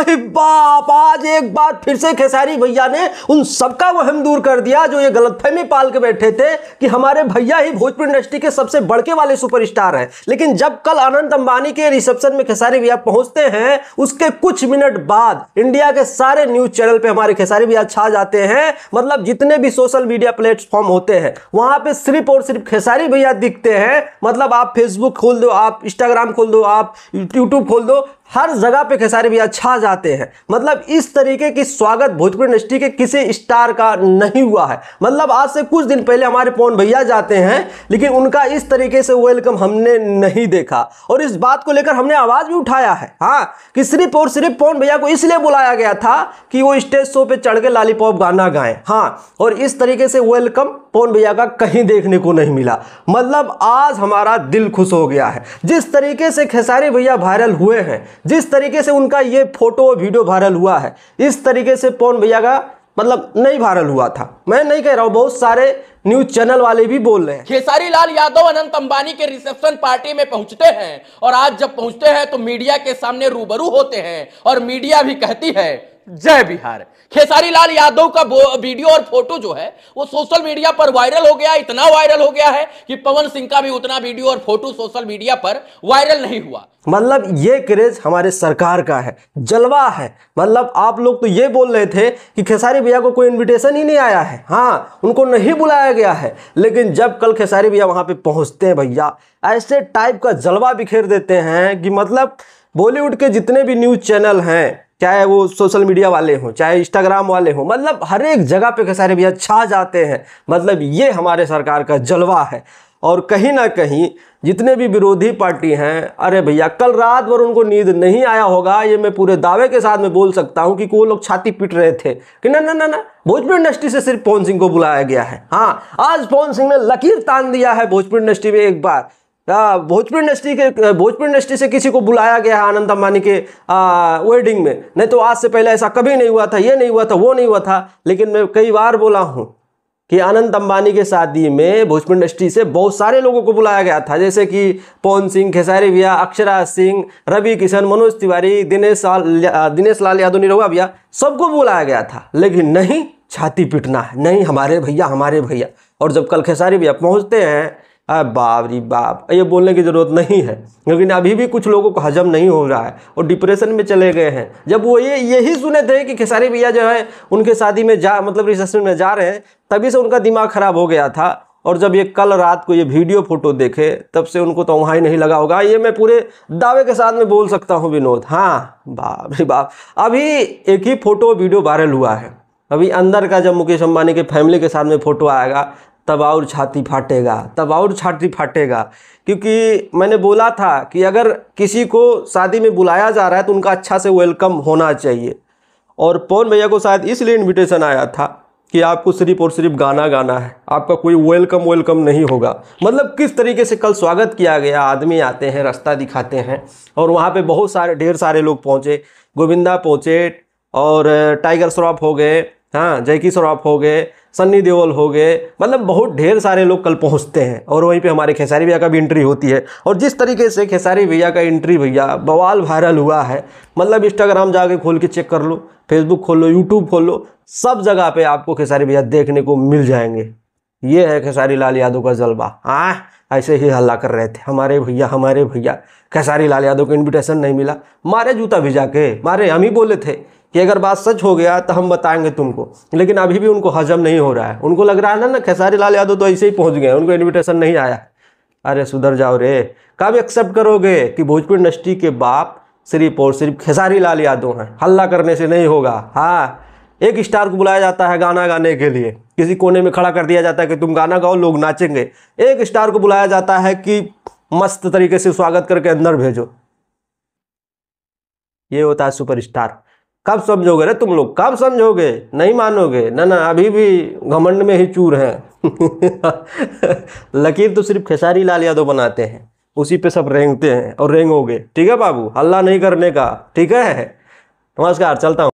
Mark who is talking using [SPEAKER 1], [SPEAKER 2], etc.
[SPEAKER 1] अरे बाप आज एक बार फिर से खेसारी भैया ने उन सबका वहम दूर कर दिया जो ये गलतफहमी पाल के बैठे थे कि हमारे भैया ही भोजपुर इंडस्ट्री के सबसे बड़के वाले सुपरस्टार हैं लेकिन जब कल अनंत अंबानी के रिसेप्शन में खेसारी भैया पहुंचते हैं उसके कुछ मिनट बाद इंडिया के सारे न्यूज चैनल पर हमारे खेसारी भैया छा जाते हैं मतलब जितने भी सोशल मीडिया प्लेटफॉर्म होते हैं वहां पर सिर्फ और सिर्फ खेसारी भैया दिखते हैं मतलब आप फेसबुक खोल दो आप इंस्टाग्राम खोल दो आप यूट्यूब खोल दो हर जगह पे खेसारी भैया छा जाते हैं मतलब इस तरीके की स्वागत भोजपुर इंडस्ट्री के किसी स्टार का नहीं हुआ है मतलब आज से कुछ दिन पहले हमारे पवन भैया जाते हैं लेकिन उनका इस तरीके से वेलकम हमने नहीं देखा और इस बात को लेकर हमने आवाज़ भी उठाया है हाँ कि सिर्फ और सिर्फ पवन भैया को इसलिए बुलाया गया था कि वो स्टेज शो पर चढ़ के पॉप गाना गाएं हाँ और इस तरीके से वेलकम पवन भैया का कहीं देखने को नहीं मिला मतलब आज हमारा दिल खुश हो गया है जिस तरीके से खेसारी भैया वायरल हुए हैं जिस तरीके से उनका ये फोटो वीडियो वायरल हुआ है इस तरीके से पवन भैया का मतलब नहीं वायरल हुआ था मैं नहीं कह रहा हूँ बहुत सारे न्यूज चैनल वाले भी बोल रहे हैं खेसारी लाल यादव अनंत अंबानी के रिसेप्शन पार्टी में पहुंचते हैं और आज जब पहुंचते हैं तो मीडिया के सामने रूबरू होते हैं और मीडिया भी कहती है जय बिहार खेसारी लाल यादव का वीडियो और फोटो जो है वो सोशल मीडिया पर वायरल हो गया इतना वायरल हो गया है कि पवन सिंह का भी उतना वीडियो और फोटो सोशल मीडिया पर वायरल नहीं हुआ मतलब ये क्रेज हमारे सरकार का है जलवा है मतलब आप लोग तो ये बोल रहे थे कि खेसारी भैया को कोई इनविटेशन ही नहीं आया है हाँ उनको नहीं बुलाया गया है लेकिन जब कल खेसारी भैया वहां पे पहुंचते हैं भैया ऐसे टाइप का जलवा बिखेर देते हैं कि मतलब बॉलीवुड के जितने भी न्यूज चैनल हैं चाहे वो सोशल मीडिया वाले हों चाहे इंस्टाग्राम वाले हों मतलब हर एक जगह पे खेसारी भैया छा जाते हैं मतलब ये हमारे सरकार का जलवा है और कहीं ना कहीं जितने भी विरोधी पार्टी हैं अरे भैया कल रात भर उनको नींद नहीं आया होगा ये मैं पूरे दावे के साथ में बोल सकता हूँ कि वो लोग छाती पीट रहे थे कि ना ना ना ना भोजपुर इंडस्ट्री से सिर्फ पवन सिंह को बुलाया गया है हाँ आज पवन सिंह ने लकीर तान दिया है भोजपुर इंडस्ट्री में एक बार भोजपुरी इंडस्ट्री के भोजपुरी इंडस्ट्री से किसी को बुलाया गया है आनंद अंबानी के वेडिंग में नहीं तो आज से पहले ऐसा कभी नहीं हुआ था ये नहीं हुआ था वो नहीं हुआ था लेकिन मैं कई बार बोला हूँ कि आनंद अंबानी के शादी में भोजपुरी इंडस्ट्री से बहुत सारे लोगों को बुलाया गया था जैसे कि पवन सिंह खेसारी भैया अक्षरा सिंह रवि किशन मनोज तिवारी दिनेश दिनेश लाल यादव निरहुआ भैया सबको बुलाया गया था लेकिन नहीं छाती पीटना है नहीं हमारे भैया हमारे भैया और जब कल खेसारी भैया पहुँचते हैं अरे बाप रे बाप ये बोलने की ज़रूरत नहीं है लेकिन अभी भी कुछ लोगों को हजम नहीं हो रहा है और डिप्रेशन में चले गए हैं जब वो ये यही सुने थे कि खेसारी भैया जो है उनके शादी में जा मतलब रिसेप्शन में जा रहे हैं तभी से उनका दिमाग ख़राब हो गया था और जब ये कल रात को ये वीडियो फोटो देखे तब से उनको तो वहाँ ही नहीं लगा होगा ये मैं पूरे दावे के साथ में बोल सकता हूँ विनोद हाँ बाप रे बाप अभी एक ही फोटो वीडियो वायरल हुआ है अभी अंदर का जब मुकेश अंबानी के फैमिली के साथ में फ़ोटो आएगा तब और छाती फाटेगा तब और छाती फाटेगा क्योंकि मैंने बोला था कि अगर किसी को शादी में बुलाया जा रहा है तो उनका अच्छा से वेलकम होना चाहिए और पवन भैया को शायद इसलिए इन्विटेशन आया था कि आपको सिर्फ और सिर्फ गाना गाना है आपका कोई वेलकम वेलकम नहीं होगा मतलब किस तरीके से कल स्वागत किया गया आदमी आते हैं रास्ता दिखाते हैं और वहाँ पे बहुत सारे ढेर सारे लोग पहुँचे गोविंदा पहुँचे और टाइगर श्रॉफ हो गए हाँ जयकी श्रॉफ हो गए सन्नी देओल हो गए मतलब बहुत ढेर सारे लोग कल पहुंचते हैं और वहीं पे हमारे खेसारी भैया का भी एंट्री होती है और जिस तरीके से खेसारी भैया का एंट्री भैया बवाल वायरल हुआ है मतलब इंस्टाग्राम जाके खोल के चेक कर लो फेसबुक खोल लो यूट्यूब खोल लो सब जगह पे आपको खेसारी भैया देखने को मिल जाएंगे ये है खेसारी लाल यादव का जलवा हाँ ऐसे ही हल्ला कर रहे थे हमारे भैया हमारे भैया खेसारी लाल यादव को इन्विटेशन नहीं मिला मारे जूता भिजा के मारे हम ही बोले थे कि अगर बात सच हो गया तो हम बताएंगे तुमको लेकिन अभी भी उनको हजम नहीं हो रहा है उनको लग रहा है ना ना खेसारी लाल यादव तो ऐसे ही पहुंच गए उनको इन्विटेशन नहीं आया अरे सुधर जाओ रे कब एक्सेप्ट करोगे कि भोजपुर इंडस्ट्री के बाप सिर्फ और सिर्फ खेसारी लाल यादव हैं हल्ला करने से नहीं होगा हाँ एक स्टार को बुलाया जाता है गाना गाने के लिए किसी कोने में खड़ा कर दिया जाता है कि तुम गाना गाओ लोग नाचेंगे एक स्टार को बुलाया जाता है कि मस्त तरीके से स्वागत करके अंदर भेजो ये होता है सुपरस्टार कब समझोगे रे तुम लोग कब समझोगे नहीं मानोगे ना ना अभी भी घमंड में ही चूर हैं लकीर तो सिर्फ खेसारी लाल यादव बनाते हैं उसी पे सब रेंगते हैं और रेंगोगे ठीक है बाबू हल्ला नहीं करने का ठीक है नमस्कार चलता हूँ